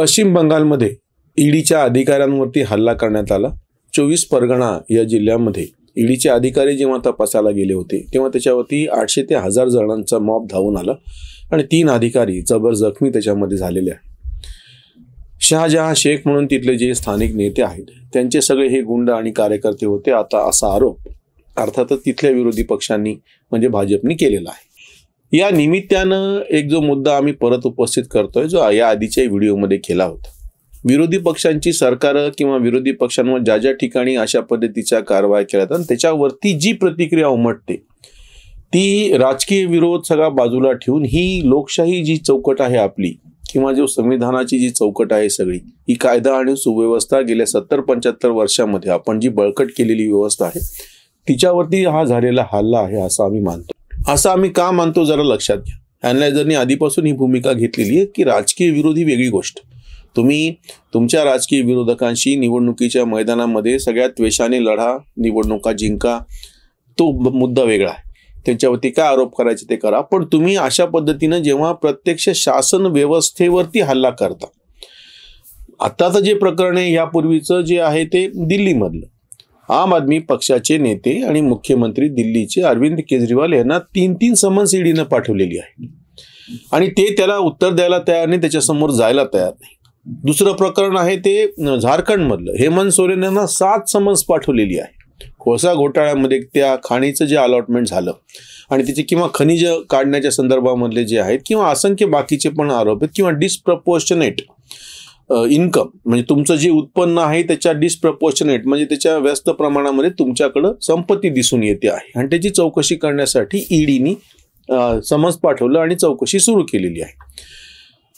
पश्चिम बंगालमध्ये ईडीच्या अधिकाऱ्यांवरती हल्ला करण्यात आला चोवीस परगणा या जिल्ह्यामध्ये ईडीचे अधिकारी जेव्हा तपासाला गेले होते तेव्हा त्याच्यावरती आठशे ते हजार जणांचा मॉब धावून आला आणि तीन अधिकारी जबर जखमी त्याच्यामध्ये झालेले आहेत शहाजहा शेख म्हणून तिथले जे स्थानिक नेते आहेत त्यांचे सगळे हे गुंड आणि कार्यकर्ते होते आता असा आरोप अर्थातच तिथल्या विरोधी पक्षांनी म्हणजे भाजपनी केलेला आहे या निमित्तानं एक जो मुद्दा आम्ही परत उपस्थित करतोय जो या आधीच्या व्हिडिओमध्ये केला होता विरोधी पक्षांची सरकार किंवा विरोधी पक्षांवर ज्या ज्या ठिकाणी अशा पद्धतीच्या कारवाया केल्या जातात त्याच्यावरती जी प्रतिक्रिया उमटते ती राजकीय विरोध सगळा बाजूला ठेवून ही लोकशाही जी चौकट आहे आपली किंवा जो संविधानाची जी चौकट आहे सगळी ही कायदा आणि सुव्यवस्था गेल्या सत्तर पंच्याहत्तर वर्षामध्ये आपण जी बळकट केलेली व्यवस्था आहे तिच्यावरती हा झालेला हल्ला आहे असं आम्ही मानतो असं आम्ही का मानतो जरा लक्षात घ्या अॅनालायझरनी आधीपासून ही भूमिका घेतलेली आहे की राजकीय विरोधी वेगळी गोष्ट तुम्ही तुमच्या राजकीय विरोधकांशी निवडणुकीच्या मैदानामध्ये सगळ्यात वेषाने लढा निवडणुका जिंका तो मुद्दा वेगळा आहे त्यांच्यावरती काय आरोप करायचे ते करा पण तुम्ही अशा पद्धतीनं जेव्हा प्रत्यक्ष शासन व्यवस्थेवरती हल्ला करता आत्ताचं जे प्रकरण आहे यापूर्वीचं जे आहे ते दिल्लीमधलं आम आदमी पक्षाचे नेते आणि मुख्यमंत्री दिल्लीचे अरविंद केजरीवाल यांना तीन तीन समन्स ईडीनं पाठवलेली आहे आणि ते त्याला उत्तर द्यायला तयार नाही त्याच्यासमोर जायला तयार नाही दुसरं प्रकरण आहे ते झारखंडमधलं हेमंत सोरेन यांना सात समन्स पाठवलेली आहे कोळसा घोटाळ्यामध्ये त्या खाणीचं जे अलॉटमेंट झालं आणि त्याचे किंवा खनिज काढण्याच्या संदर्भामधले जे आहेत किंवा असंख्य बाकीचे पण आरोप आहेत किंवा डिस्प्रपोशनेट इन्कम म्हणजे तुमचं जे उत्पन्न आहे त्याच्या डिस्प्रपोर्शनेट म्हणजे त्याच्या व्यस्त प्रमाणामध्ये तुमच्याकडं संपत्ती दिसून येते आहे आणि त्याची चौकशी करण्यासाठी ईडीनी e समज पाठवलं आणि चौकशी सुरू केलेली आहे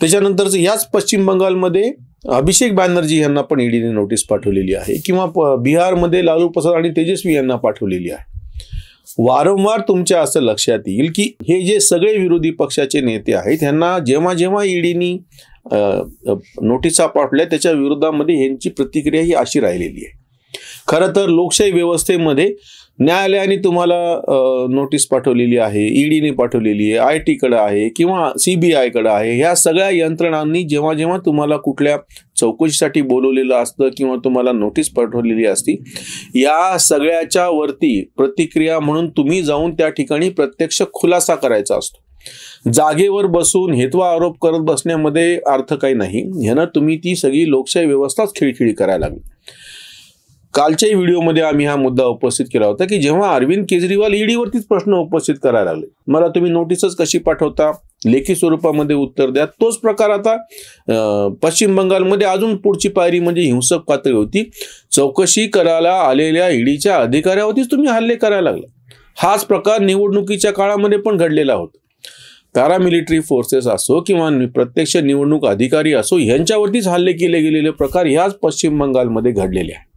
त्याच्यानंतरच याच पश्चिम बंगालमध्ये अभिषेक बॅनर्जी यांना पण ईडीने e नोटीस पाठवलेली आहे किंवा बिहारमध्ये लालू प्रसाद आणि तेजस्वी यांना पाठवलेली आहे वारंवार तुमच्या असं लक्षात येईल की हे जे सगळे विरोधी पक्षाचे नेते आहेत यांना जेव्हा जेव्हा ईडीनी e नोटिसा पाठवल्या त्याच्या विरोधामध्ये यांची प्रतिक्रिया ही अशी राहिलेली आहे खरं तर लोकशाही व्यवस्थेमध्ये न्यायालयाने तुम्हाला नोटीस पाठवलेली आहे ईडीने e पाठवलेली आहे आय कडे आहे किंवा सी बी आहे ह्या सगळ्या यंत्रणांनी जेव्हा जेव्हा तुम्हाला कुठल्या चौकशीसाठी बोलवलेलं असतं किंवा तुम्हाला नोटीस पाठवलेली असती या सगळ्याच्या वरती प्रतिक्रिया म्हणून तुम्ही जाऊन त्या ठिकाणी प्रत्यक्ष खुलासा करायचा असतो जागेवर बसून हेतु आरोप करत बसण्यामध्ये अर्थ काही नाही ह्यानं तुम्ही ती सगळी लोकशाही व्यवस्थाच खिळखिळी करायला लागली कालच्याही व्हिडिओमध्ये आम्ही हा मुद्दा उपस्थित केला होता की जेव्हा अरविंद केजरीवाल ईडीवरतीच प्रश्न उपस्थित करायला लागले मला तुम्ही नोटीसच कशी पाठवता लेखी स्वरूपामध्ये उत्तर द्या तोच प्रकार आता पश्चिम बंगालमध्ये अजून पुढची पायरी म्हणजे हिंसक पातळी होती चौकशी करायला आलेल्या ईडीच्या अधिकाऱ्यावरतीच तुम्ही हल्ले करायला लागला हाच प्रकार निवडणुकीच्या काळामध्ये पण घडलेला होता पॅरामिलिटरी फोर्सेस असो किंवा प्रत्यक्ष निवडणूक अधिकारी असो यांच्यावरतीच हल्ले केले गेलेले प्रकार ह्याच पश्चिम बंगालमध्ये घडलेले आहे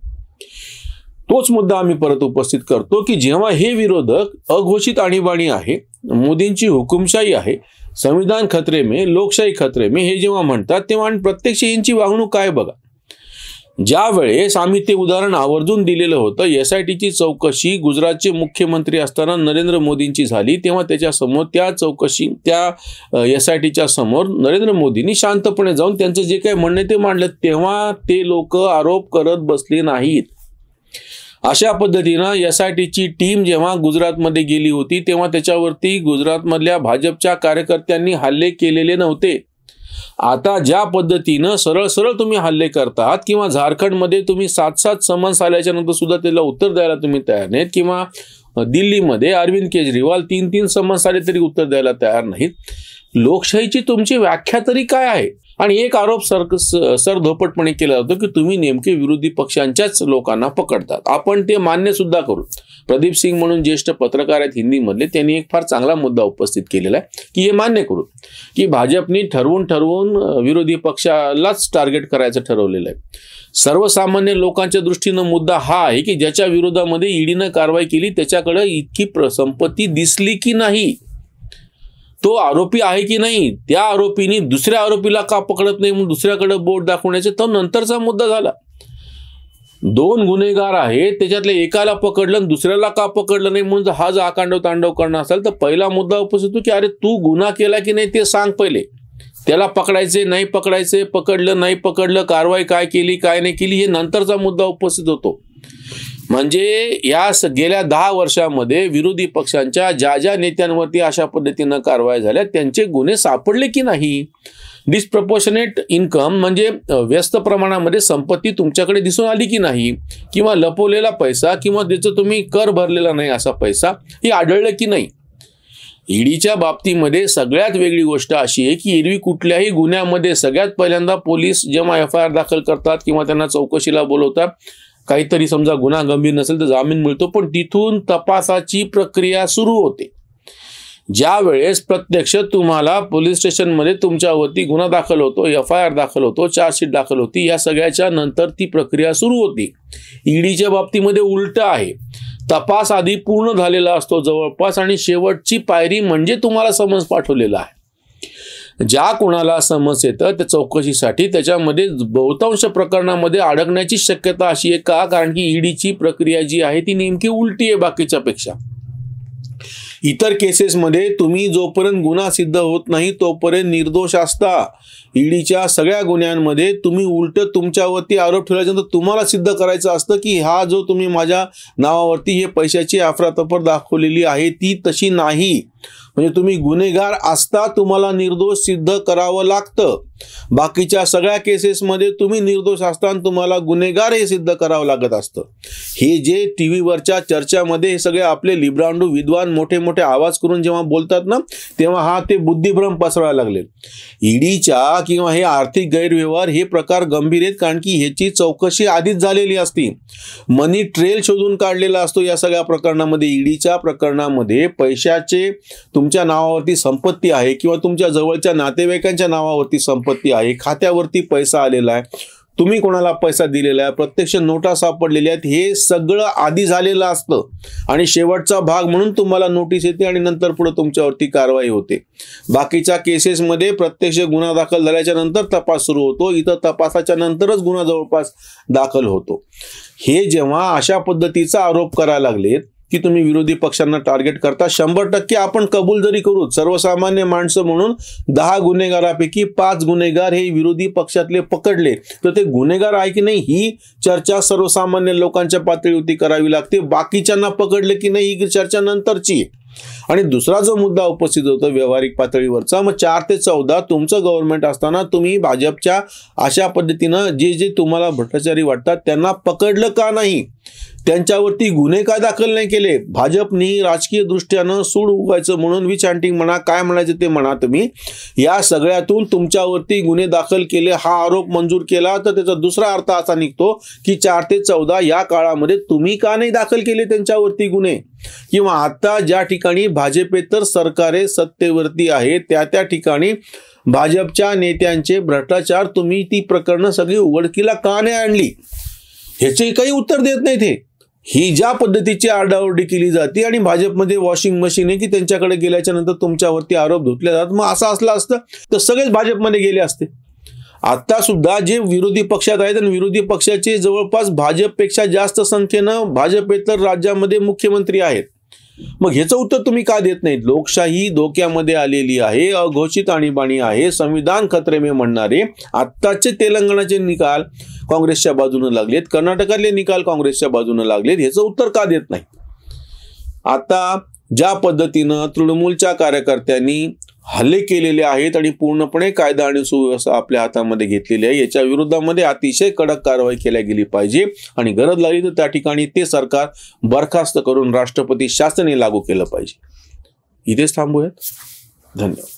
तोच मुद्दा आम्ही परत उपस्थित करतो की जेव्हा हे विरोधक अघोषित आणीबाणी आहे मोदींची हुकुमशाही आहे संविधान खतरे मे लोकशाही खतरे मे हे जेव्हा म्हणतात तेव्हा आणि प्रत्यक्ष यांची वागणूक काय बघा ज्या वेळेस आम्ही ते उदाहरण आवर्जून दिलेलं होतं एस आय टीची चौकशी गुजरातचे मुख्यमंत्री असताना नरेंद्र मोदींची झाली तेव्हा त्याच्यासमोर त्या चौकशी त्या एस आय टीच्या समोर नरेंद्र मोदींनी शांतपणे जाऊन त्यांचं जे काही म्हणणं ते मांडलं तेव्हा ते लोक आरोप करत बसले नाहीत अशा पद्धतीनं एस आय टीची टीम जेव्हा गुजरातमध्ये गेली होती तेव्हा त्याच्यावरती गुजरातमधल्या भाजपच्या कार्यकर्त्यांनी हल्ले केलेले नव्हते आता ज्या पद्धतीनं सरळ सरळ तुम्ही हल्ले करतात किंवा झारखंडमध्ये तुम्ही सात सात समन्स आल्याच्या नंतर सुद्धा त्याला उत्तर द्यायला तुम्ही तयार नाहीत किंवा दिल्लीमध्ये अरविंद केजरीवाल तीन तीन समन्स आले तरी उत्तर द्यायला तयार नाहीत लोकशाहीची तुमची व्याख्या तरी काय आहे आणि एक आरोप सर सरधोपटपणे केला जातो की तुम्ही नेमके विरोधी पक्षांच्याच लोकांना पकडतात आपण ते मान्य सुद्धा करू प्रदीप सिंग म्हणून ज्येष्ठ पत्रकार आहेत हिंदीमधले त्यांनी एक फार चांगला मुद्दा उपस्थित केलेला आहे की हे मान्य करू की भाजपनी ठरवून ठरवून विरोधी पक्षालाच टार्गेट करायचं ठरवलेलं आहे सर्वसामान्य लोकांच्या दृष्टीनं मुद्दा हा आहे की ज्याच्या विरोधामध्ये ईडीनं कारवाई केली त्याच्याकडे इतकी संपत्ती दिसली की नाही तो आरोपी आहे की नाही त्या आरोपीने दुसऱ्या आरोपीला का पकडत नाही म्हणून दुसऱ्याकडे बोट दाखवण्याचे तो नंतरचा मुद्दा झाला दोन गुन्हेगार आहेत त्याच्यातले एकाला पकडलं आणि दुसऱ्याला का पकडलं नाही म्हणून हा जर आकांडव तांडव करणं असेल तर पहिला मुद्दा उपस्थित होतो की अरे तू गुन्हा केला की नाही ते सांग पहिले त्याला पकडायचे नाही पकडायचे पकडलं नाही पकडलं कारवाई काय केली काय नाही केली हे नंतरचा मुद्दा उपस्थित होतो म्हणजे या गेल्या दहा वर्षामध्ये विरोधी पक्षांच्या ज्या ज्या नेत्यांवरती अशा पद्धतीनं कारवाई झाल्या त्यांचे गुन्हे सापडले की नाही डिस्प्रपोर्शनेट इन्कम म्हणजे व्यस्त प्रमाणामध्ये संपत्ती तुमच्याकडे दिसून आली की नाही किंवा लपवलेला पैसा किंवा त्याचं तुम्ही कर भरलेला नाही असा पैसा हे आढळलं की नाही ईडीच्या बाबतीमध्ये सगळ्यात वेगळी गोष्ट अशी आहे की एरवी कुठल्याही गुन्ह्यामध्ये सगळ्यात पहिल्यांदा पोलीस जेव्हा एफ आय आर दाखल करतात किंवा त्यांना चौकशीला बोलवतात काहीतरी समजा गुन्हा गंभीर नसेल तर जामीन मिळतो पण तिथून तपासाची प्रक्रिया सुरू होते ज्या वेळेस प्रत्यक्ष तुम्हाला पोलीस स्टेशनमध्ये तुमच्यावरती गुन्हा दाखल होतो एफ आय आर दाखल होतो चार्जशीट दाखल होती या सगळ्याच्या नंतर ती प्रक्रिया सुरू होती ईडीच्या बाबतीमध्ये उलट आहे तपास आधी पूर्ण झालेला असतो जवळपास आणि शेवटची पायरी म्हणजे तुम्हाला समज पाठवलेला आहे ज्या कोणाला समज येतं त्या चौकशीसाठी त्याच्यामध्ये बहुतांश प्रकरणामध्ये अडकण्याची शक्यता अशी आहे का कारण की ईडीची प्रक्रिया जी आहे ती नेमकी उलटी आहे बाकीच्यापेक्षा इतर केसेसमध्ये तुम्ही जोपर्यंत गुन्हा सिद्ध होत नाही तोपर्यंत निर्दोष असता ईडीच्या सगळ्या गुन्ह्यांमध्ये तुम्ही उलट तुमच्यावरती आरोप ठेवल्याच्यानंतर तुम्हाला सिद्ध करायचं असतं की हा जो तुम्ही माझ्या नावावरती हे पैशाची अफरातफर दाखवलेली आहे ती तशी नाही म्हणजे तुम्ही गुन्हेगार असता तुम्हाला निर्दोष सिद्ध करावं लागतं बाकीच्या सगळ्या केसेसमध्ये तुम्ही निर्दोष असताना तुम्हाला गुन्हेगार हे सिद्ध करावं लागत असतं हे जे टी व्हीवरच्या चर्चामध्ये हे सगळे आपले लिब्रांडू विद्वान मोठे मोठे आवाज करून जेव्हा बोलतात ना तेव्हा हा ते बुद्धिभ्रम पसरायला लागले ईडीच्या किंवा हे आर्थिक गैरव्यवहार हे प्रकार गंभीर आहेत कारण की ह्याची चौकशी आधीच झालेली असती मनी ट्रेल शोधून काढलेला असतो या सगळ्या प्रकरणामध्ये ईडीच्या प्रकरणामध्ये पैशाचे तुमच्या नावावरती संपत्ती आहे किंवा तुमच्या जवळच्या नातेवाईकांच्या नावावरती संपत्ती आहे खात्यावरती पैसा आलेला आहे तुम्ही कोणाला पैसा दिलेला आहे प्रत्यक्ष नोटा सापडलेल्या आहेत हे सगळं आधी झालेलं असतं आणि शेवटचा भाग म्हणून तुम्हाला नोटीस येते आणि नंतर पुढे तुमच्यावरती कारवाई होते बाकीच्या केसेसमध्ये प्रत्यक्ष गुन्हा दाखल झाल्याच्या नंतर तपास सुरू होतो इथं तपासाच्या नंतरच गुन्हा जवळपास दाखल होतो हे जेव्हा अशा पद्धतीचा आरोप करायला लागलेत की तुम्ही विरोधी पक्षांना टार्गेट करता शंभर टक्के आपण कबूल जरी करू सर्वसामान्य माणसं म्हणून दहा गुन्हेगारापैकी पाच गुन्हेगार हे विरोधी पक्षातले पकडले तर ते गुन्हेगार आहे की नाही ही चर्चा सर्वसामान्य लोकांच्या पातळीवरती करावी लागते बाकीच्यांना पकडले की नाही ही चर्चा नंतरची आणि दुसरा जो मुद्दा उपस्थित होतो व्यावहारिक पातळीवरचा मग चार ते चौदा तुमचं गव्हर्नमेंट असताना तुम्ही भाजपच्या अशा पद्धतीनं जे जे तुम्हाला भ्रष्टाचारी वाटतात त्यांना पकडलं का नाही त्यांच्यावरती गुन्हे काय दाखल नाही केले भाजपनी राजकीय दृष्ट्यानं सूड उगायचं म्हणून विच म्हणा काय म्हणायचं ते म्हणा तुम्ही या सगळ्यातून तुमच्यावरती गुन्हे दाखल केले हा आरोप मंजूर केला तर त्याचा दुसरा अर्थ असा निघतो की चार ते चौदा या काळामध्ये तुम्ही का नाही दाखल केले त्यांच्यावरती गुन्हे किंवा आता ज्या ठिकाणी भाजपेतर सरकारे सत्तेवरती आहे त्या त्या ठिकाणी भाजपच्या नेत्यांचे भ्रष्टाचार तुम्ही ती प्रकरणं सगळी उघडकीला का नाही आणली ह्याचे काही उत्तर देत नाही ते ही ज्या पद्धतीची आरडाओरडी केली जाते आणि भाजपमध्ये वॉशिंग मशीन आहे की त्यांच्याकडे गेल्याच्या नंतर तुमच्यावरती आरोप धुतले जातात मग असं असलं असतं तर सगळेच भाजपमध्ये गेले असते आता सुद्धा जे विरोधी पक्षात आहेत आणि विरोधी पक्षाचे जवळपास भाजपपेक्षा जास्त संख्येनं भाजपेतर राज्यामध्ये मुख्यमंत्री आहेत मग ह्याचं उत्तर तुम्ही का देत नाहीत लोकशाही धोक्यामध्ये आलेली आहे अघोषित आणीबाणी आहे संविधान खत्रेमे म्हणणारे आत्ताचे तेलंगणाचे निकाल काँग्रेसच्या बाजूने लागलेत कर्नाटकातले निकाल काँग्रेसच्या बाजूने लागलेत ह्याचं उत्तर का देत नाही आता ज्या पद्धतीनं तृणमूलच्या कार्यकर्त्यांनी हल्ले केलेले आहेत आणि पूर्णपणे कायदा आणि सुव्यवस्था आपल्या हातामध्ये घेतलेली आहे याच्या विरोधामध्ये अतिशय कडक कारवाई केल्या गेली पाहिजे आणि गरज लागली तर त्या ठिकाणी ते सरकार बरखास्त करून राष्ट्रपती शासने लागू केलं पाहिजे इथेच थांबूयात धन्यवाद